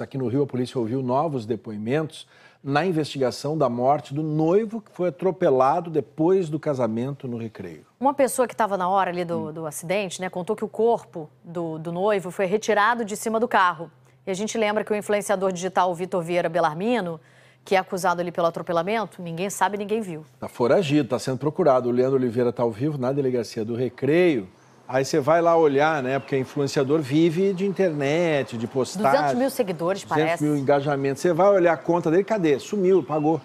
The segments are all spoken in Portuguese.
Aqui no Rio, a polícia ouviu novos depoimentos na investigação da morte do noivo que foi atropelado depois do casamento no recreio. Uma pessoa que estava na hora ali do, hum. do acidente, né, contou que o corpo do, do noivo foi retirado de cima do carro. E a gente lembra que o influenciador digital Vitor Vieira Belarmino, que é acusado ali pelo atropelamento, ninguém sabe, ninguém viu. Está foragido, está sendo procurado. O Leandro Oliveira está ao vivo na delegacia do recreio. Aí você vai lá olhar, né? Porque influenciador vive de internet, de postagem. 200 mil seguidores, 200 parece. 200 mil engajamentos. Você vai olhar a conta dele, cadê? Sumiu, pagou.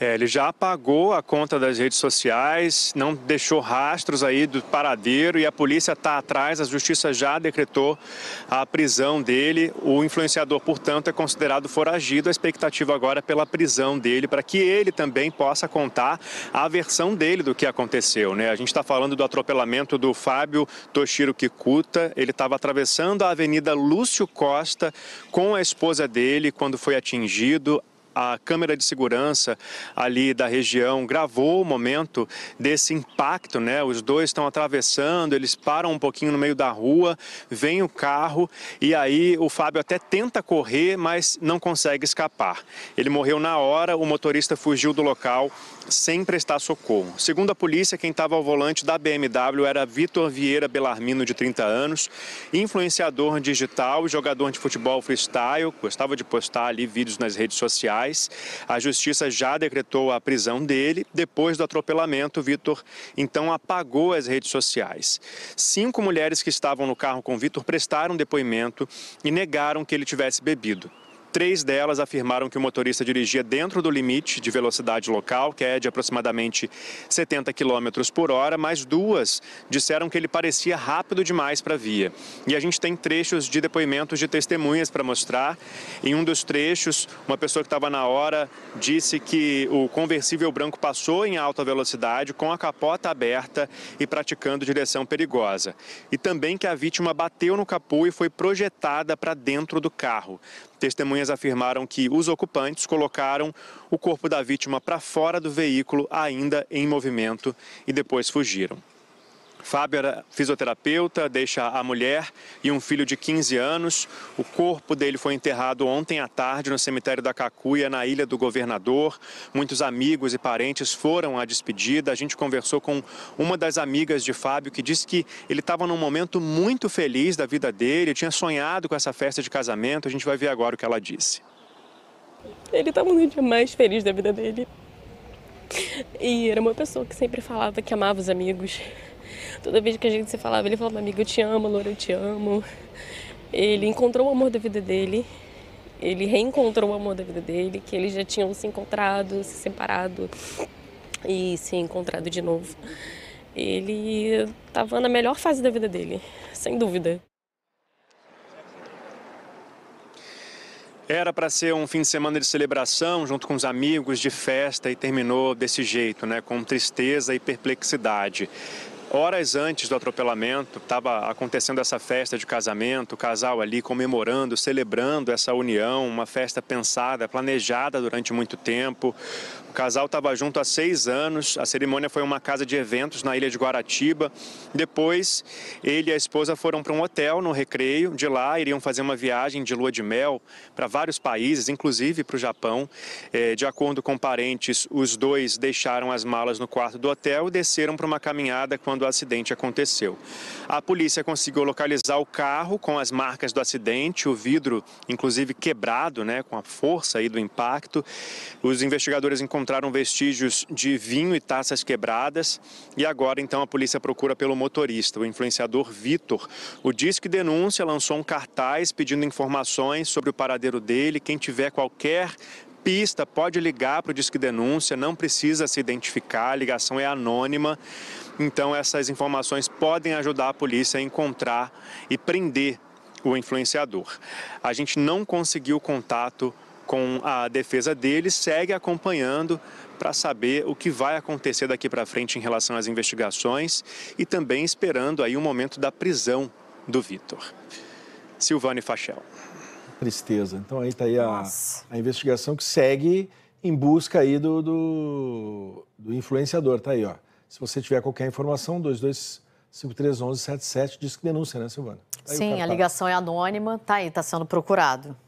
É, ele já apagou a conta das redes sociais, não deixou rastros aí do paradeiro e a polícia está atrás. A justiça já decretou a prisão dele. O influenciador, portanto, é considerado foragido. A expectativa agora é pela prisão dele, para que ele também possa contar a versão dele do que aconteceu. Né? A gente está falando do atropelamento do Fábio Toshiro Kikuta. Ele estava atravessando a Avenida Lúcio Costa com a esposa dele quando foi atingido a câmera de segurança ali da região gravou o momento desse impacto, né? Os dois estão atravessando, eles param um pouquinho no meio da rua, vem o carro e aí o Fábio até tenta correr, mas não consegue escapar. Ele morreu na hora, o motorista fugiu do local sem prestar socorro. Segundo a polícia, quem estava ao volante da BMW era Vitor Vieira Belarmino, de 30 anos, influenciador digital, e jogador de futebol freestyle, gostava de postar ali vídeos nas redes sociais. A justiça já decretou a prisão dele. Depois do atropelamento, Vitor então apagou as redes sociais. Cinco mulheres que estavam no carro com Vitor prestaram depoimento e negaram que ele tivesse bebido. Três delas afirmaram que o motorista dirigia dentro do limite de velocidade local, que é de aproximadamente 70 km por hora, mas duas disseram que ele parecia rápido demais para a via. E a gente tem trechos de depoimentos de testemunhas para mostrar. Em um dos trechos, uma pessoa que estava na hora disse que o conversível branco passou em alta velocidade com a capota aberta e praticando direção perigosa. E também que a vítima bateu no capô e foi projetada para dentro do carro. Testemunhas afirmaram que os ocupantes colocaram o corpo da vítima para fora do veículo, ainda em movimento, e depois fugiram. Fábio era fisioterapeuta, deixa a mulher e um filho de 15 anos. O corpo dele foi enterrado ontem à tarde no cemitério da Cacuia, na Ilha do Governador. Muitos amigos e parentes foram à despedida. A gente conversou com uma das amigas de Fábio que disse que ele estava num momento muito feliz da vida dele, tinha sonhado com essa festa de casamento. A gente vai ver agora o que ela disse. Ele estava no dia mais feliz da vida dele. E era uma pessoa que sempre falava que amava os amigos, Toda vez que a gente se falava, ele falava, "Amigo, eu te amo, Loura, eu te amo. Ele encontrou o amor da vida dele. Ele reencontrou o amor da vida dele, que eles já tinham se encontrado, se separado e se encontrado de novo. Ele estava na melhor fase da vida dele, sem dúvida. Era para ser um fim de semana de celebração, junto com os amigos, de festa, e terminou desse jeito, né? Com tristeza e perplexidade horas antes do atropelamento, estava acontecendo essa festa de casamento, o casal ali comemorando, celebrando essa união, uma festa pensada, planejada durante muito tempo. O casal estava junto há seis anos. A cerimônia foi em uma casa de eventos na ilha de Guaratiba. Depois, ele e a esposa foram para um hotel no recreio. De lá, iriam fazer uma viagem de lua de mel para vários países, inclusive para o Japão. É, de acordo com parentes, os dois deixaram as malas no quarto do hotel e desceram para uma caminhada quando o acidente aconteceu. A polícia conseguiu localizar o carro com as marcas do acidente, o vidro, inclusive, quebrado, né, com a força aí do impacto. Os investigadores encontraram encontraram vestígios de vinho e taças quebradas e agora então a polícia procura pelo motorista. O influenciador Vitor, o Disque Denúncia lançou um cartaz pedindo informações sobre o paradeiro dele. Quem tiver qualquer pista pode ligar para o Disque Denúncia, não precisa se identificar, a ligação é anônima. Então essas informações podem ajudar a polícia a encontrar e prender o influenciador. A gente não conseguiu contato com a defesa dele, segue acompanhando para saber o que vai acontecer daqui para frente em relação às investigações e também esperando aí o momento da prisão do Vitor. Silvane Fachel. Tristeza. Então aí está aí a, a, investigação que segue em busca aí do, do, do influenciador. Tá aí, ó. Se você tiver qualquer informação, 22 531177 diz que denúncia, né, Silvana? Tá Sim, a ligação é anônima, tá aí, está sendo procurado.